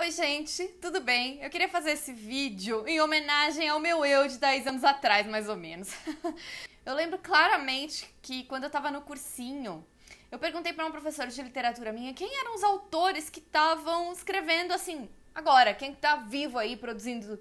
Oi gente, tudo bem? Eu queria fazer esse vídeo em homenagem ao meu eu de 10 anos atrás, mais ou menos. eu lembro claramente que quando eu tava no cursinho, eu perguntei para um professor de literatura minha quem eram os autores que estavam escrevendo assim, agora, quem tá vivo aí produzindo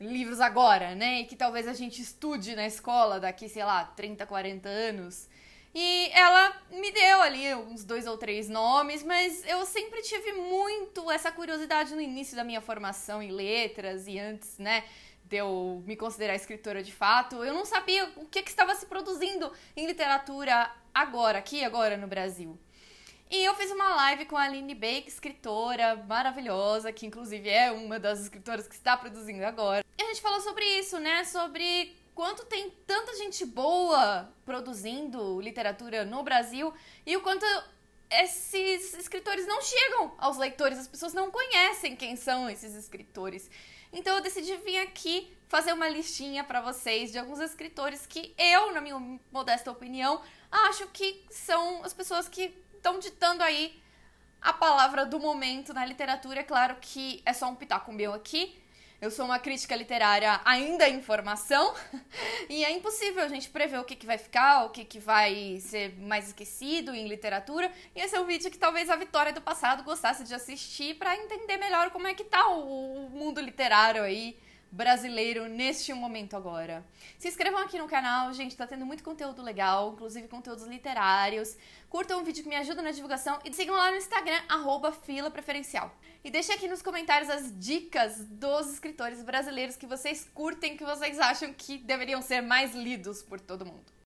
livros agora, né? E que talvez a gente estude na escola daqui, sei lá, 30, 40 anos. E ela me deu ali uns dois ou três nomes, mas eu sempre tive muito essa curiosidade no início da minha formação em letras e antes, né, de eu me considerar escritora de fato. Eu não sabia o que, que estava se produzindo em literatura agora, aqui agora no Brasil. E eu fiz uma live com a Aline Bake, escritora maravilhosa, que inclusive é uma das escritoras que está produzindo agora. E a gente falou sobre isso, né? Sobre quanto tem tanta gente boa produzindo literatura no Brasil e o quanto esses escritores não chegam aos leitores, as pessoas não conhecem quem são esses escritores. Então eu decidi vir aqui fazer uma listinha para vocês de alguns escritores que eu, na minha modesta opinião, acho que são as pessoas que estão ditando aí a palavra do momento na literatura. É claro que é só um pitaco meu aqui, eu sou uma crítica literária ainda em formação e é impossível a gente prever o que, que vai ficar, o que, que vai ser mais esquecido em literatura. E esse é um vídeo que talvez a Vitória do passado gostasse de assistir para entender melhor como é que tá o, o mundo literário aí brasileiro neste momento agora. Se inscrevam aqui no canal, gente, tá tendo muito conteúdo legal, inclusive conteúdos literários. Curtam o vídeo que me ajuda na divulgação e sigam lá no Instagram, arroba fila preferencial. E deixem aqui nos comentários as dicas dos escritores brasileiros que vocês curtem, que vocês acham que deveriam ser mais lidos por todo mundo.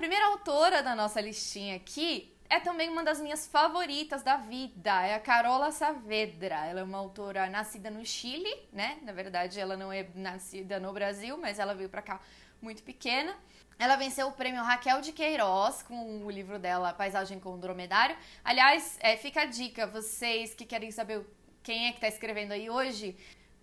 primeira autora da nossa listinha aqui é também uma das minhas favoritas da vida, é a Carola Saavedra. Ela é uma autora nascida no Chile, né? Na verdade, ela não é nascida no Brasil, mas ela veio para cá muito pequena. Ela venceu o prêmio Raquel de Queiroz com o livro dela Paisagem com o Dromedário. Aliás, é, fica a dica, vocês que querem saber quem é que tá escrevendo aí hoje,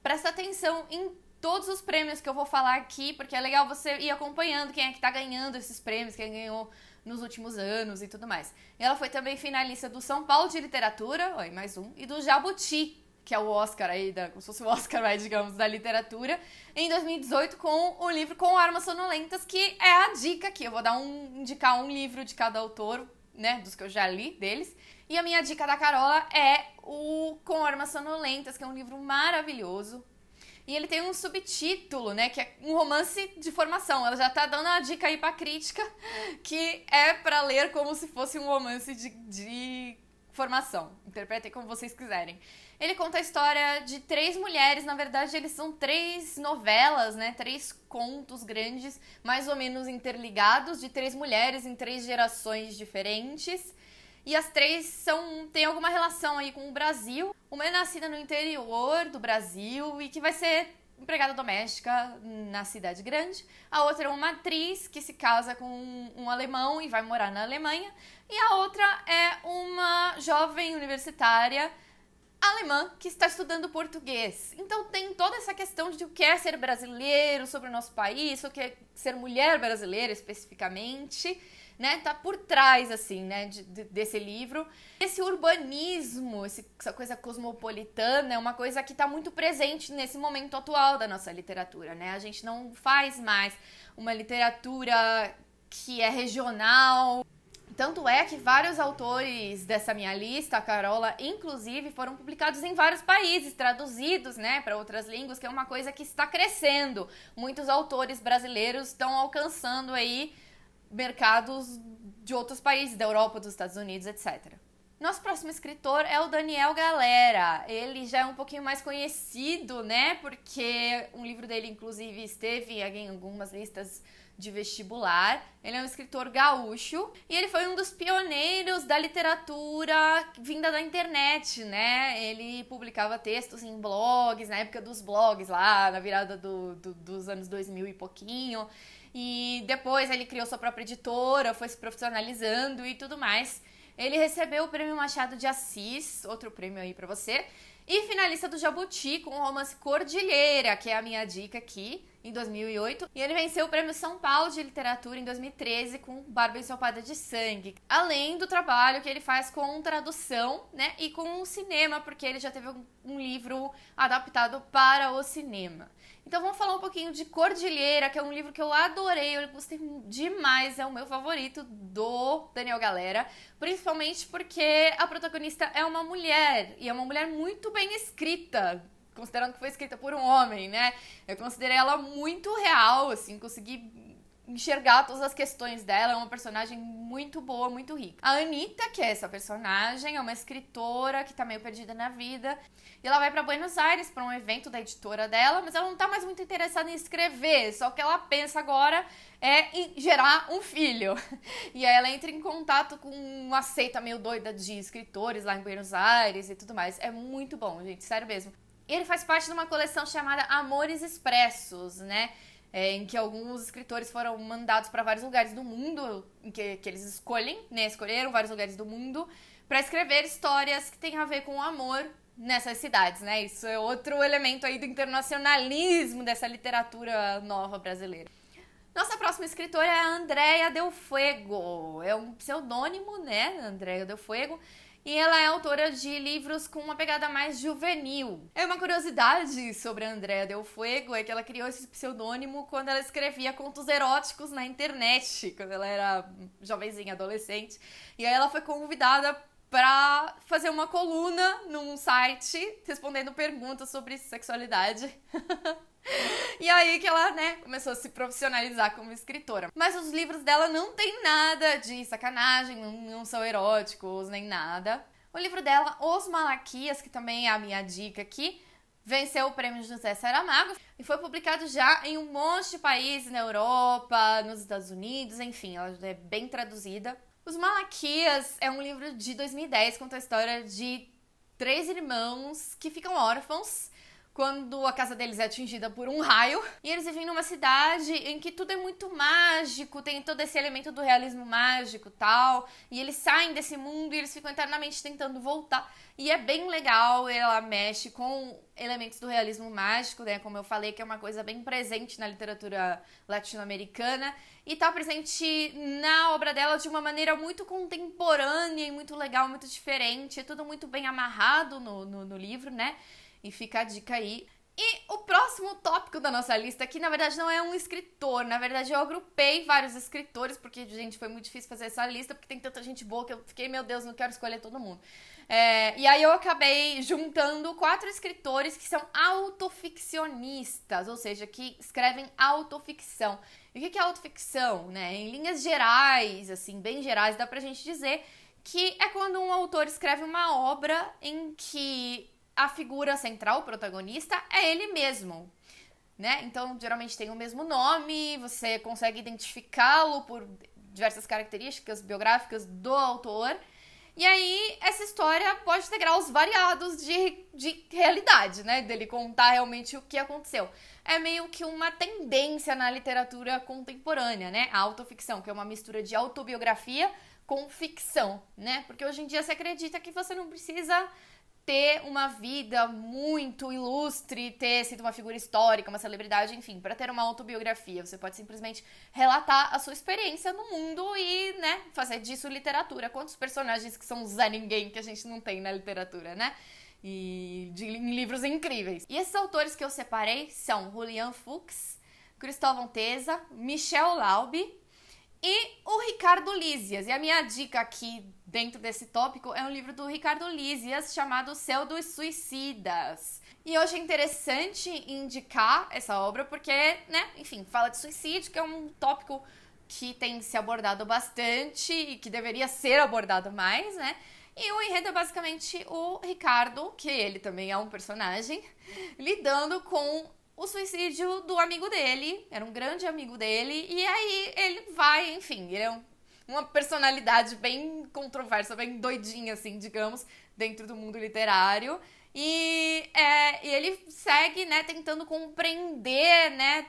presta atenção em todos os prêmios que eu vou falar aqui, porque é legal você ir acompanhando quem é que tá ganhando esses prêmios, quem ganhou nos últimos anos e tudo mais. Ela foi também finalista do São Paulo de Literatura, aí mais um, e do Jabuti, que é o Oscar aí, da, como se fosse o Oscar, mais, digamos, da literatura, em 2018 com o livro Com Armas Sonolentas, que é a dica aqui. Eu vou dar um, indicar um livro de cada autor, né, dos que eu já li deles. E a minha dica da Carola é o Com Armas Sonolentas, que é um livro maravilhoso, e ele tem um subtítulo, né? Que é um romance de formação. Ela já tá dando uma dica aí pra crítica, que é para ler como se fosse um romance de, de formação. Interpretem como vocês quiserem. Ele conta a história de três mulheres, na verdade, eles são três novelas, né? Três contos grandes, mais ou menos interligados, de três mulheres em três gerações diferentes. E as três são têm alguma relação aí com o Brasil. Uma é nascida no interior do Brasil e que vai ser empregada doméstica na cidade grande. A outra é uma atriz que se casa com um, um alemão e vai morar na Alemanha. E a outra é uma jovem universitária alemã que está estudando português. Então tem toda essa questão de o que é ser brasileiro sobre o nosso país, o que é ser mulher brasileira especificamente né, tá por trás, assim, né, de, de, desse livro. Esse urbanismo, essa coisa cosmopolitana é uma coisa que tá muito presente nesse momento atual da nossa literatura, né? A gente não faz mais uma literatura que é regional, tanto é que vários autores dessa minha lista, a Carola, inclusive, foram publicados em vários países, traduzidos, né, para outras línguas, que é uma coisa que está crescendo. Muitos autores brasileiros estão alcançando aí mercados de outros países, da Europa, dos Estados Unidos, etc. Nosso próximo escritor é o Daniel Galera. Ele já é um pouquinho mais conhecido, né? Porque um livro dele, inclusive, esteve em algumas listas de vestibular. Ele é um escritor gaúcho e ele foi um dos pioneiros da literatura vinda da internet, né? Ele publicava textos em blogs, na época dos blogs, lá na virada do, do, dos anos 2000 e pouquinho. E depois ele criou sua própria editora, foi se profissionalizando e tudo mais. Ele recebeu o Prêmio Machado de Assis, outro prêmio aí para você, e finalista do Jabuti com o romance Cordilheira, que é a minha dica aqui, em 2008. E ele venceu o Prêmio São Paulo de Literatura em 2013 com Barba Ensopada de Sangue. Além do trabalho que ele faz com tradução, né, e com o cinema, porque ele já teve um livro adaptado para o cinema. Então vamos falar um pouquinho de Cordilheira, que é um livro que eu adorei, eu gostei demais, é o meu favorito do Daniel Galera, principalmente porque a protagonista é uma mulher e é uma mulher muito bem escrita. Considerando que foi escrita por um homem, né? Eu considerei ela muito real, assim, consegui enxergar todas as questões dela. É uma personagem muito boa, muito rica. A Anitta, que é essa personagem, é uma escritora que tá meio perdida na vida. E ela vai para Buenos Aires para um evento da editora dela, mas ela não tá mais muito interessada em escrever. Só que ela pensa agora é em gerar um filho. E aí ela entra em contato com uma seita meio doida de escritores lá em Buenos Aires e tudo mais. É muito bom, gente, sério mesmo. Ele faz parte de uma coleção chamada Amores Expressos, né? é, em que alguns escritores foram mandados para vários lugares do mundo, que, que eles escolhem, né? Escolheram vários lugares do mundo para escrever histórias que têm a ver com o amor nessas cidades, né? Isso é outro elemento aí do internacionalismo dessa literatura nova brasileira. Nossa próxima escritora é a Andrea Del Fuego. É um pseudônimo, né? Andrea Del Fuego e ela é autora de livros com uma pegada mais juvenil. É uma curiosidade sobre a Andrea Del Fuego é que ela criou esse pseudônimo quando ela escrevia contos eróticos na internet, quando ela era jovenzinha, adolescente. E aí ela foi convidada para fazer uma coluna num site respondendo perguntas sobre sexualidade. e aí que ela, né, começou a se profissionalizar como escritora. Mas os livros dela não tem nada de sacanagem, não, são eróticos nem nada. O livro dela, Os Malaquias, que também é a minha dica aqui, venceu o prêmio José Saramago e foi publicado já em um monte de países na Europa, nos Estados Unidos, enfim, ela é bem traduzida. Os Malaquias é um livro de 2010, conta a história de três irmãos que ficam órfãos quando a casa deles é atingida por um raio. E eles vivem numa cidade em que tudo é muito mágico, tem todo esse elemento do realismo mágico tal. E eles saem desse mundo e eles ficam eternamente tentando voltar. E é bem legal, ela mexe com elementos do realismo mágico, né? Como eu falei, que é uma coisa bem presente na literatura latino-americana. E tá presente na obra dela de uma maneira muito contemporânea e muito legal, muito diferente. É tudo muito bem amarrado no, no, no livro, né? E fica a dica aí. E o próximo tópico da nossa lista, que na verdade não é um escritor, na verdade eu agrupei vários escritores, porque, gente, foi muito difícil fazer essa lista, porque tem tanta gente boa que eu fiquei, meu Deus, não quero escolher todo mundo. É, e aí eu acabei juntando quatro escritores que são autoficcionistas, ou seja, que escrevem autoficção. E o que é autoficção? Né? Em linhas gerais, assim, bem gerais, dá pra gente dizer que é quando um autor escreve uma obra em que a figura central, o protagonista, é ele mesmo. Né? Então, geralmente tem o mesmo nome, você consegue identificá-lo por diversas características biográficas do autor. E aí, essa história pode ter graus variados de, de realidade, né? Dele contar realmente o que aconteceu. É meio que uma tendência na literatura contemporânea, né? A autoficção, que é uma mistura de autobiografia com ficção, né? Porque hoje em dia se acredita que você não precisa ter uma vida muito ilustre, ter sido uma figura histórica, uma celebridade, enfim, para ter uma autobiografia. Você pode simplesmente relatar a sua experiência no mundo e, né, fazer disso literatura. Quantos personagens que são Zé Ninguém que a gente não tem na literatura, né? E de, em livros incríveis. E esses autores que eu separei são Julian Fuchs, Cristóvão Teza, Michel Laube e o Ricardo Lízias. E a minha dica aqui dentro desse tópico é um livro do Ricardo Lízias chamado Céu dos Suicidas. E hoje é interessante indicar essa obra porque, né, enfim, fala de suicídio, que é um tópico que tem se abordado bastante e que deveria ser abordado mais, né? E o enredo é basicamente o Ricardo, que ele também é um personagem, lidando com o suicídio do amigo dele, era um grande amigo dele, e aí ele vai, enfim, ele é um uma personalidade bem controversa, bem doidinha, assim, digamos, dentro do mundo literário. E, é, e ele segue, né, tentando compreender, né,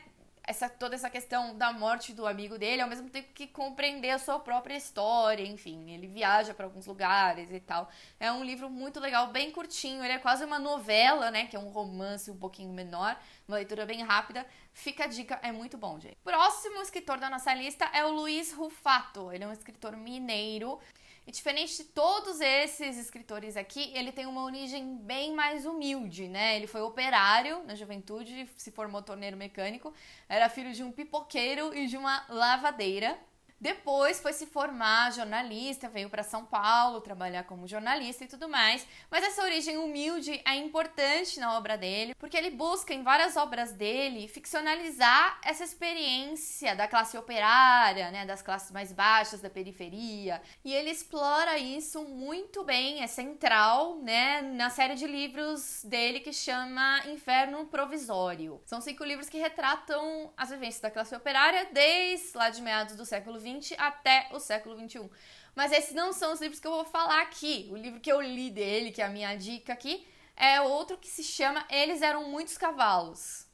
essa, toda essa questão da morte do amigo dele, ao mesmo tempo que compreender a sua própria história, enfim, ele viaja para alguns lugares e tal. É um livro muito legal, bem curtinho, ele é quase uma novela, né, que é um romance um pouquinho menor, uma leitura bem rápida. Fica a dica, é muito bom, gente. Próximo escritor da nossa lista é o Luiz Rufato, ele é um escritor mineiro. E diferente de todos esses escritores aqui, ele tem uma origem bem mais humilde, né? Ele foi operário na juventude, se formou torneiro mecânico, era filho de um pipoqueiro e de uma lavadeira. Depois foi se formar jornalista, veio para São Paulo trabalhar como jornalista e tudo mais. Mas essa origem humilde é importante na obra dele, porque ele busca em várias obras dele ficcionalizar essa experiência da classe operária, né, das classes mais baixas da periferia, e ele explora isso muito bem, é central, né, na série de livros dele que chama Inferno Provisório. São cinco livros que retratam as vivências da classe operária desde lá de meados do século XX XX até o século XXI. Mas esses não são os livros que eu vou falar aqui. O livro que eu li dele, que é a minha dica aqui, é outro que se chama Eles Eram Muitos Cavalos.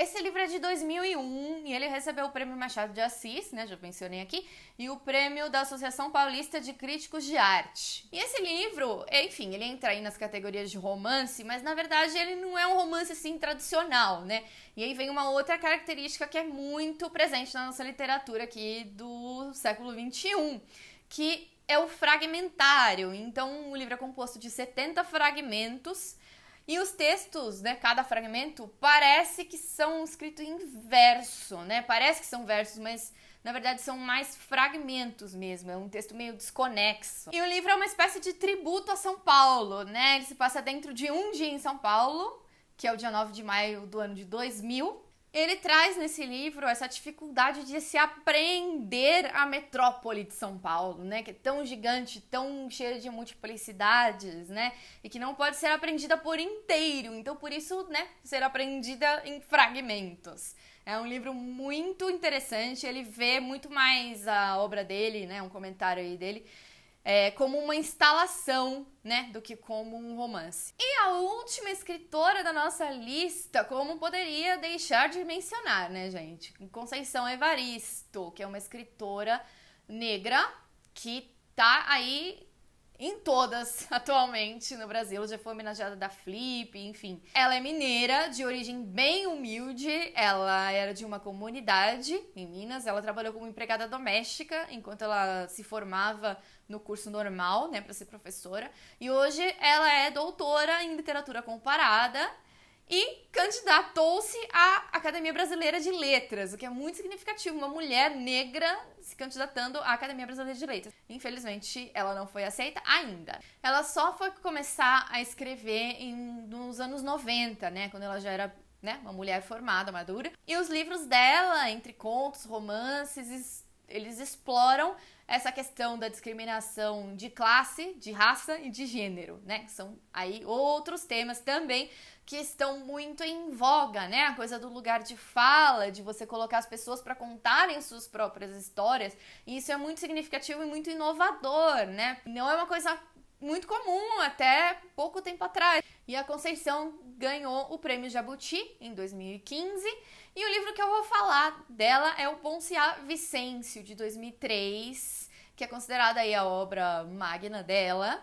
Esse livro é de 2001 e ele recebeu o Prêmio Machado de Assis, né, já mencionei aqui, e o Prêmio da Associação Paulista de Críticos de Arte. E esse livro, enfim, ele entra aí nas categorias de romance, mas na verdade ele não é um romance assim tradicional, né? E aí vem uma outra característica que é muito presente na nossa literatura aqui do século 21, que é o fragmentário. Então, o livro é composto de 70 fragmentos e os textos, né, cada fragmento, parece que são escritos em verso, né? Parece que são versos, mas na verdade são mais fragmentos mesmo, é um texto meio desconexo. E o livro é uma espécie de tributo a São Paulo, né? Ele se passa dentro de um dia em São Paulo, que é o dia 9 de maio do ano de 2000, ele traz nesse livro essa dificuldade de se aprender a metrópole de São Paulo, né? Que é tão gigante, tão cheia de multiplicidades, né? E que não pode ser aprendida por inteiro. Então, por isso, né? Ser aprendida em fragmentos. É um livro muito interessante. Ele vê muito mais a obra dele, né? Um comentário aí dele é, como uma instalação, né, do que como um romance. E a última escritora da nossa lista, como poderia deixar de mencionar, né, gente? Conceição Evaristo, que é uma escritora negra que tá aí em todas atualmente no Brasil. Já foi homenageada da Flip, enfim. Ela é mineira, de origem bem humilde. Ela era de uma comunidade em Minas. Ela trabalhou como empregada doméstica enquanto ela se formava no curso normal, né, para ser professora. E hoje ela é doutora em literatura comparada e candidatou-se à Academia Brasileira de Letras, o que é muito significativo, uma mulher negra se candidatando à Academia Brasileira de Letras. Infelizmente, ela não foi aceita ainda. Ela só foi começar a escrever em, nos anos 90, né, quando ela já era né, uma mulher formada, madura. E os livros dela, entre contos, romances, eles exploram essa questão da discriminação de classe, de raça e de gênero, né? São aí outros temas também que estão muito em voga, né? A coisa do lugar de fala, de você colocar as pessoas para contarem suas próprias histórias. E isso é muito significativo e muito inovador, né? Não é uma coisa muito comum até pouco tempo atrás. E a Conceição ganhou o prêmio Jabuti em 2015. E o livro que eu vou falar dela é o Ponciá Vicêncio, de 2003, que é considerada aí a obra magna dela.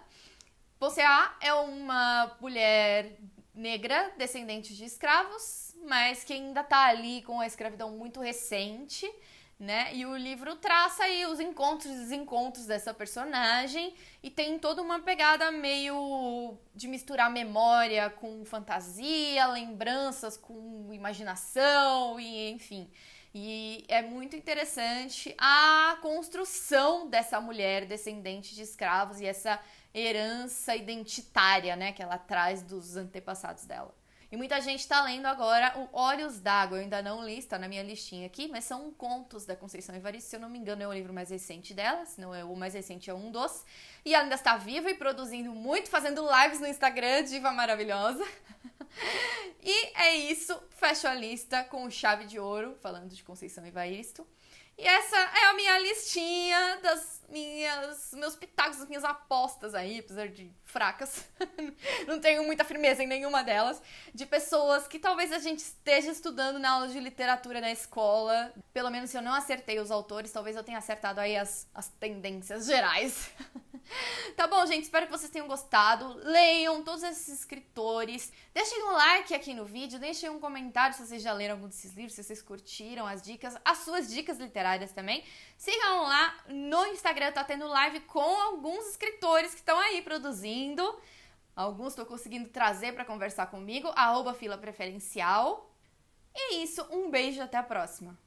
Ponciá é uma mulher negra, descendente de escravos, mas que ainda está ali com a escravidão muito recente né? E o livro traça aí os encontros e desencontros dessa personagem e tem toda uma pegada meio de misturar memória com fantasia, lembranças com imaginação e enfim. E é muito interessante a construção dessa mulher descendente de escravos e essa herança identitária, né, que ela traz dos antepassados dela. E muita gente está lendo agora o Olhos d'Água. Eu ainda não li, está na minha listinha aqui, mas são contos da Conceição Evaristo. Se eu não me engano, é o livro mais recente dela, se não é o mais recente, é um dos. E ela ainda está viva e produzindo muito, fazendo lives no Instagram, diva maravilhosa. e é isso, fecho a lista com chave de ouro, falando de Conceição Evaristo. E essa é a minha listinha das minhas meus pitacos, das minhas apostas aí, apesar de fracas. não tenho muita firmeza em nenhuma delas, de pessoas que talvez a gente esteja estudando na aula de literatura na escola. Pelo menos se eu não acertei os autores, talvez eu tenha acertado aí as, as tendências gerais. tá bom, gente? Espero que vocês tenham gostado. Leiam todos esses escritores. Deixem um like aqui no vídeo, deixem um comentário se vocês já leram algum desses livros, se vocês curtiram as dicas, as suas dicas literárias literárias também. Sigam lá no Instagram, tá tendo live com alguns escritores que estão aí produzindo. Alguns estou conseguindo trazer para conversar comigo, arroba fila preferencial. E é isso, um beijo até a próxima.